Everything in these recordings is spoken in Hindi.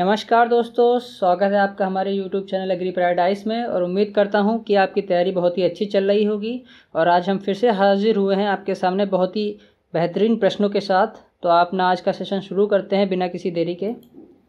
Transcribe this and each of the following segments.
नमस्कार दोस्तों स्वागत है आपका हमारे यूट्यूब चैनल एग्री पैराडाइस में और उम्मीद करता हूं कि आपकी तैयारी बहुत ही अच्छी चल रही होगी और आज हम फिर से हाजिर हुए हैं आपके सामने बहुत ही बेहतरीन प्रश्नों के साथ तो आप ना आज का सेशन शुरू करते हैं बिना किसी देरी के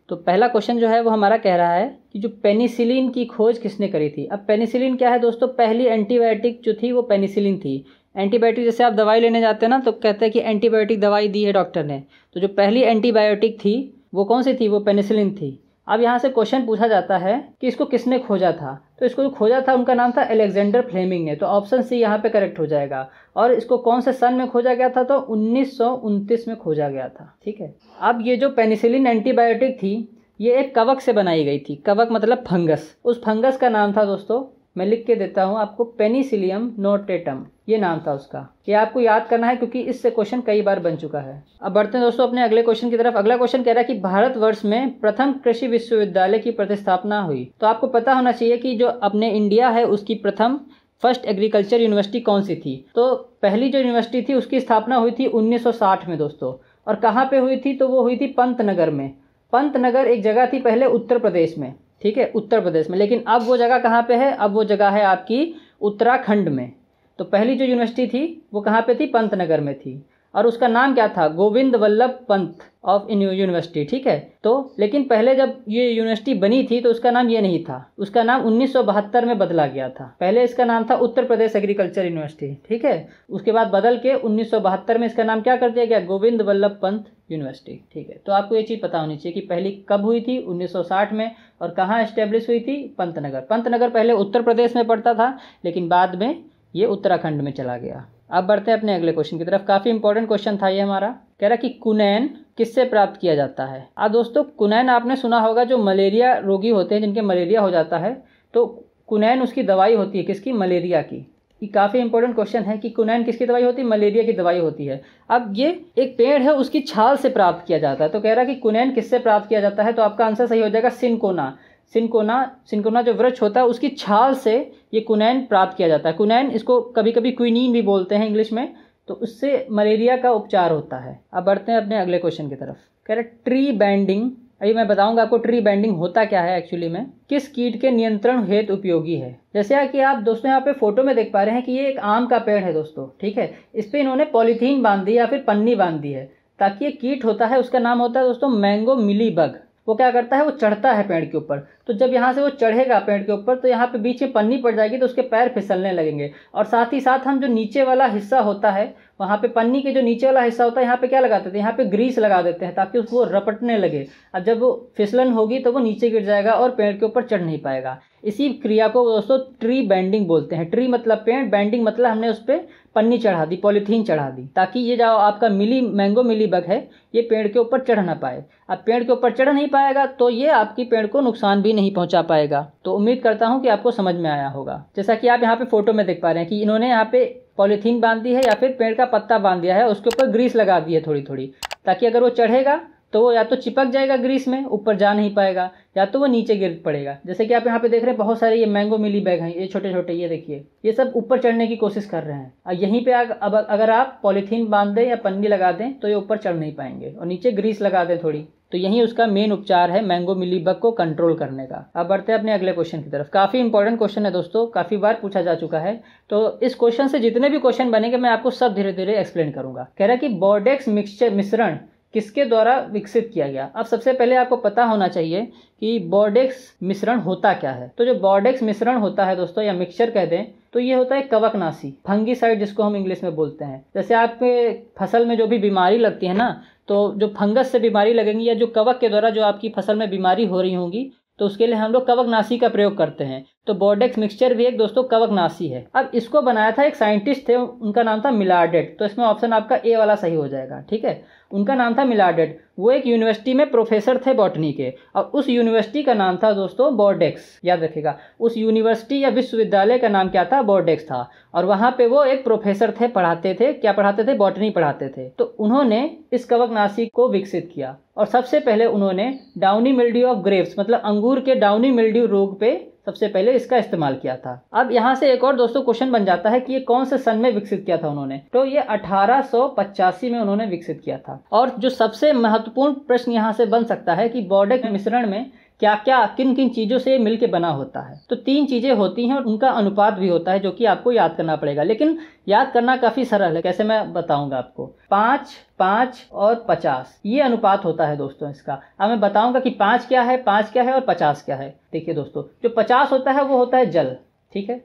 तो पहला क्वेश्चन जो है वो हमारा कह रहा है कि जो पेनिसिलिन की खोज किसने करी थी अब पेनिसिलिन क्या है दोस्तों पहली एंटीबायोटिक जो थी वो पेनिसिलिन थी एंटीबायोटिक जैसे आप दवाई लेने जाते हैं ना तो कहते हैं कि एंटीबायोटिक दवाई दी है डॉक्टर ने तो जो पहली एंटीबायोटिक थी वो कौन सी थी वो पेनिसिलिन थी अब यहाँ से क्वेश्चन पूछा जाता है कि इसको किसने खोजा था तो इसको जो खोजा था उनका नाम था एलेक्जेंडर फ्लेमिंग ने तो ऑप्शन सी यहाँ पे करेक्ट हो जाएगा और इसको कौन से सन में खोजा गया था तो उन्नीस में खोजा गया था ठीक है अब ये जो पेनिसिलिन एंटीबायोटिक थी ये एक कवक से बनाई गई थी कवक मतलब फंगस उस फंगस का नाम था दोस्तों मैं लिख के देता हूँ आपको पेनिसिलियम नोटेटम ये नाम था उसका ये आपको याद करना है क्योंकि इससे क्वेश्चन कई बार बन चुका है अब बढ़ते हैं दोस्तों अपने अगले क्वेश्चन की तरफ अगला क्वेश्चन कह रहा है कि भारत वर्ष में प्रथम कृषि विश्वविद्यालय की प्रतिस्थापना हुई तो आपको पता होना चाहिए कि जो अपने इंडिया है उसकी प्रथम फर्स्ट एग्रीकल्चर यूनिवर्सिटी कौन सी थी तो पहली जो यूनिवर्सिटी थी उसकी स्थापना हुई थी 1960 में दोस्तों और कहाँ पे हुई थी तो वो हुई थी पंत नगर में पंत नगर एक जगह थी पहले उत्तर प्रदेश में ठीक है उत्तर प्रदेश में लेकिन अब वो जगह कहाँ पे है अब वो जगह है आपकी उत्तराखंड में तो पहली जो यूनिवर्सिटी थी वो कहाँ पे थी पंतनगर में थी और उसका नाम क्या था गोविंद वल्लभ पंत ऑफ यूनिवर्सिटी ठीक है तो लेकिन पहले जब ये यूनिवर्सिटी बनी थी तो उसका नाम ये नहीं था उसका नाम उन्नीस में बदला गया था पहले इसका नाम था उत्तर प्रदेश एग्रीकल्चर यूनिवर्सिटी ठीक है उसके बाद बदल के उन्नीस में इसका नाम क्या कर दिया गया गोविंद वल्लभ पंत यूनिवर्सिटी ठीक है तो आपको ये चीज़ पता होनी चाहिए कि पहली कब हुई थी 1960 में और कहाँ इस्टेब्लिश हुई थी पंतनगर पंतनगर पहले उत्तर प्रदेश में पड़ता था लेकिन बाद में ये उत्तराखंड में चला गया अब बढ़ते हैं अपने अगले क्वेश्चन की तरफ काफ़ी इंपॉर्टेंट क्वेश्चन था ये हमारा कह रहा कि कुनैन किससे प्राप्त किया जाता है आ हाँ दोस्तों कुनैन आपने सुना होगा जो मलेरिया रोगी होते हैं जिनके मलेरिया हो जाता है तो कुनैन उसकी दवाई होती है किसकी मलेरिया की ये काफ़ी इंपॉर्टेंट क्वेश्चन है कि कुनैन किसकी दवाई होती है मलेरिया की दवाई होती है अब ये एक पेड़ है उसकी छाल से प्राप्त किया जाता है तो कह रहा है कि कुनैन किससे प्राप्त किया जाता है तो आपका आंसर सही हो जाएगा सिनकोना सिनकोना सिनकोना जो वृक्ष होता है उसकी छाल से ये कुनैन प्राप्त किया जाता है कुनैन इसको कभी कभी क्विनीन भी बोलते हैं इंग्लिश में तो उससे मलेरिया का उपचार होता है अब बढ़ते हैं अपने अगले क्वेश्चन की तरफ कह रहे ट्री बैंडिंग अभी मैं बताऊंगा आपको ट्री बैंडिंग होता क्या है एक्चुअली में किस कीट के नियंत्रण हेतु उपयोगी है जैसे कि आप दोस्तों यहाँ पे फोटो में देख पा रहे हैं कि ये एक आम का पेड़ है दोस्तों ठीक है इस पर इन्होंने पॉलीथीन बांध दी या फिर पन्नी बांध दी है ताकि ये कीट होता है उसका नाम होता है दोस्तों मैंगो मिली बग वो क्या करता है वो चढ़ता है पेड़ के ऊपर तो जब यहाँ से वो चढ़ेगा पेड़ के ऊपर तो यहाँ पे बीच में पन्नी पड़ जाएगी तो उसके पैर फिसलने लगेंगे और साथ ही साथ हम जो नीचे वाला हिस्सा होता है वहाँ पे पन्नी के जो नीचे वाला हिस्सा होता है यहाँ पे क्या लगा देते हैं यहाँ पे ग्रीस लगा देते हैं ताकि उसको रपटने लगे अब जब वो फिसलन होगी तो वो नीचे गिर जाएगा और पेड़ के ऊपर चढ़ नहीं पाएगा इसी क्रिया को दोस्तों ट्री बैंडिंग बोलते हैं ट्री मतलब पेड़ बैंडिंग मतलब हमने उस पर पन्नी चढ़ा दी पॉलीथीन चढ़ा दी ताकि ये जो आपका मिली मैंगो मिली बग है ये पेड़ के ऊपर चढ़ ना पाए अब पेड़ के ऊपर चढ़ नहीं पाएगा तो ये आपकी पेड़ को नुकसान भी नहीं पहुंचा पाएगा तो उम्मीद करता हूँ कि आपको समझ में आया होगा जैसा कि आप यहाँ पे फोटो में देख पा रहे हैं कि इन्होंने यहाँ पे पॉलीथीन बांध दी है या फिर पेड़ का पत्ता बांध दिया है उसके ऊपर ग्रीस लगा दी है थोड़ी थोड़ी ताकि अगर वो चढ़ेगा तो वो या तो चिपक जाएगा ग्रीस में ऊपर जा नहीं पाएगा या तो वो नीचे गिर पड़ेगा जैसे कि आप यहाँ पे देख रहे हैं बहुत सारे ये मैंगो मिली बैग हैं ये छोटे छोटे ये देखिए ये सब ऊपर चढ़ने की कोशिश कर रहे हैं और यहीं पे अब अगर आप पॉलीथीन बांध दें या पन्नी लगा दें तो ये ऊपर चढ़ नहीं पाएंगे और नीचे ग्रीस लगा दें थोड़ी तो यही उसका मेन उपचार है मैंगो मिली बग को कंट्रोल करने का अब बढ़ते हैं अपने अगले क्वेश्चन की तरफ काफ़ी इंपॉर्टेंट क्वेश्चन है दोस्तों काफ़ी बार पूछा जा चुका है तो इस क्वेश्चन से जितने भी क्वेश्चन बनेंगे मैं आपको सब धीरे धीरे एक्सप्लेन करूंगा कह रहा है कि बॉर्डेक्स मिक्सचर मिश्रण किसके द्वारा विकसित किया गया अब सबसे पहले आपको पता होना चाहिए कि बॉर्डेक्स मिश्रण होता क्या है तो जो बॉर्डेक्स मिश्रण होता है दोस्तों या मिक्सचर कह दें तो ये होता है कवकनाशी फंगीसाइड जिसको हम इंग्लिश में बोलते हैं जैसे आपके फसल में जो भी बीमारी लगती है ना तो जो फंगस से बीमारी लगेंगी या जो कवक के द्वारा जो आपकी फसल में बीमारी हो रही होंगी तो उसके लिए हम लोग कवकनाशी का प्रयोग करते हैं तो बोर्डेक्स मिक्सचर भी एक दोस्तों कवक नासी है अब इसको बनाया था एक साइंटिस्ट थे उनका नाम था मिलाडेट तो इसमें ऑप्शन आपका ए वाला सही हो जाएगा ठीक है उनका नाम था मिलाडेट वो एक यूनिवर्सिटी में प्रोफेसर थे बॉटनी के और उस यूनिवर्सिटी का नाम था दोस्तों बोर्डेक्स याद रखेगा उस यूनिवर्सिटी या विश्वविद्यालय का नाम क्या था बोर्डेक्स था और वहाँ पर वो एक प्रोफेसर थे पढ़ाते थे क्या पढ़ाते थे बॉटनी पढ़ाते थे तो उन्होंने इस कवक को विकसित किया और सबसे पहले उन्होंने डाउनी मिल्ड्यू ऑफ ग्रेप्स मतलब अंगूर के डाउनी मिल्ड्यू रोग पे सबसे पहले इसका इस्तेमाल किया था अब यहाँ से एक और दोस्तों क्वेश्चन बन जाता है कि ये कौन से सन में विकसित किया था उन्होंने तो ये अठारह में उन्होंने विकसित किया था और जो सबसे महत्वपूर्ण प्रश्न यहाँ से बन सकता है कि बॉर्डेक मिश्रण में क्या क्या किन किन चीज़ों से मिलके बना होता है तो तीन चीज़ें होती हैं और उनका अनुपात भी होता है जो कि आपको याद करना पड़ेगा लेकिन याद करना काफ़ी सरल है कैसे मैं बताऊंगा आपको पाँच पाँच और पचास ये अनुपात होता है दोस्तों इसका अब मैं बताऊंगा कि पाँच क्या है पाँच क्या है और पचास क्या है देखिए दोस्तों जो पचास होता है वो होता है जल ठीक है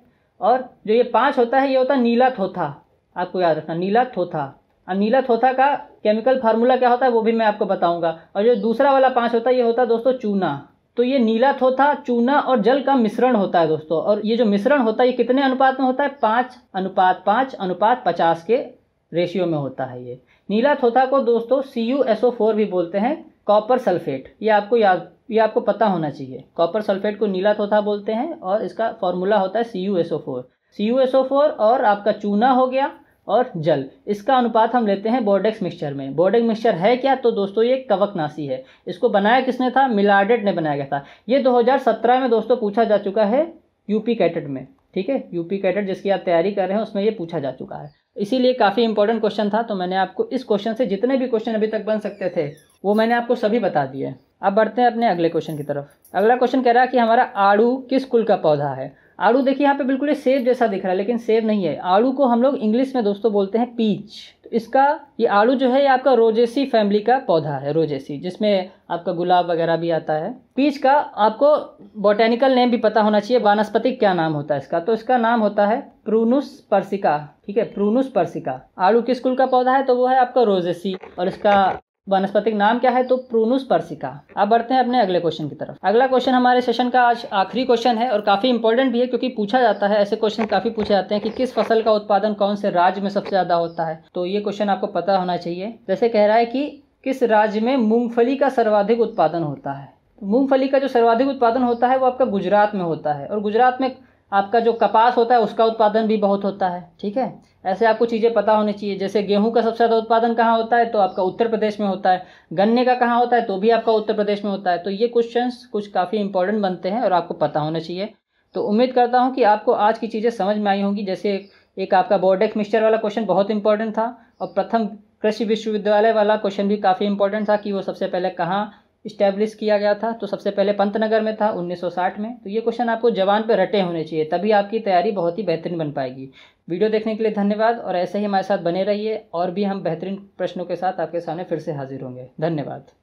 और जो ये पाँच होता है ये होता है नीला थोथा आपको याद रखना नीला थोथा अब नीला थोथा का केमिकल फार्मूला क्या होता है वो भी मैं आपको बताऊंगा और जो दूसरा वाला पाँच होता है ये होता है दोस्तों चूना तो ये नीला थोथा चूना और जल का मिश्रण होता है दोस्तों और ये जो मिश्रण होता है ये कितने अनुपात में होता है पाँच अनुपात पाँच अनुपात पचास के रेशियो में होता है ये नीला थोथा को दोस्तों C U S O four भी बोलते हैं कॉपर सल्फेट ये आपको याद ये आपको पता होना चाहिए कॉपर सल्फेट को नीला थोथा बोलते हैं और इसका फॉर्मूला होता है C U S O four C U S O four और आपका चूना हो गया और जल इसका अनुपात हम लेते हैं बोर्डेक्स मिक्सचर में बोर्डेक्स मिक्सचर है क्या तो दोस्तों ये कवकनाशी है इसको बनाया किसने था मिलाडेड ने बनाया गया था ये 2017 में दोस्तों पूछा जा चुका है यूपी कैटेट में ठीक है यूपी कैटेट जिसकी आप तैयारी कर रहे हैं उसमें ये पूछा जा चुका है इसीलिए काफ़ी इंपॉर्टेंट क्वेश्चन था तो मैंने आपको इस क्वेश्चन से जितने भी क्वेश्चन अभी तक बन सकते थे वो मैंने आपको सभी बता दिए अब बढ़ते हैं अपने अगले क्वेश्चन की तरफ अगला क्वेश्चन कह रहा है कि हमारा आड़ू किस कुल का पौधा है आड़ू देखिए यहाँ पे बिल्कुल ये सेब जैसा दिख रहा है लेकिन सेब नहीं है आड़ू को हम लोग इंग्लिश में दोस्तों बोलते हैं पीच तो इसका ये आड़ू जो है ये आपका रोजेसी फैमिली का पौधा है रोजेसी जिसमें आपका गुलाब वगैरह भी आता है पीच का आपको बॉटेनिकल नेम भी पता होना चाहिए वानस्पति क्या नाम होता है इसका तो इसका नाम होता है प्रूनुस पर्सिका ठीक है प्रूनुस पर्सिका आड़ू किस कुल का पौधा है तो वो है आपका रोजेसी और इसका वनस्पतिक नाम क्या है तो प्रूनुस पर्सिका अब बढ़ते हैं अपने अगले क्वेश्चन की तरफ अगला क्वेश्चन हमारे सेशन का आज आखिरी क्वेश्चन है और काफी इंपॉर्टेंट भी है क्योंकि पूछा जाता है ऐसे क्वेश्चन काफी पूछे जाते हैं कि किस फसल का उत्पादन कौन से राज्य में सबसे ज्यादा होता है तो ये क्वेश्चन आपको पता होना चाहिए जैसे कह रहा है कि किस राज्य में मूंगफली का सर्वाधिक उत्पादन होता है मूंगफली का जो सर्वाधिक उत्पादन होता है वो आपका गुजरात में होता है और गुजरात में आपका जो कपास होता है उसका उत्पादन भी बहुत होता है ठीक है ऐसे आपको चीज़ें पता होनी चाहिए जैसे गेहूं का सबसे ज़्यादा उत्पादन कहाँ होता है तो आपका उत्तर प्रदेश में होता है गन्ने का कहाँ होता है तो भी आपका उत्तर प्रदेश में होता है तो ये क्वेश्चन कुछ काफ़ी इंपॉर्टेंट बनते हैं और आपको पता होना चाहिए तो उम्मीद करता हूँ कि आपको आज की चीज़ें समझ में आई होंगी जैसे एक आपका बोर्डेक्स मिक्सचर वाला क्वेश्चन बहुत इंपॉर्टेंट था और प्रथम कृषि विश्वविद्यालय वाला क्वेश्चन भी काफ़ी इंपॉर्टेंट था कि वो सबसे पहले कहाँ इस्टेब्लिश किया गया था तो सबसे पहले पंतनगर में था 1960 में तो ये क्वेश्चन आपको जवान पर रटे होने चाहिए तभी आपकी तैयारी बहुत ही बेहतरीन बन पाएगी वीडियो देखने के लिए धन्यवाद और ऐसे ही हमारे साथ बने रहिए और भी हम बेहतरीन प्रश्नों के साथ आपके सामने फिर से हाजिर होंगे धन्यवाद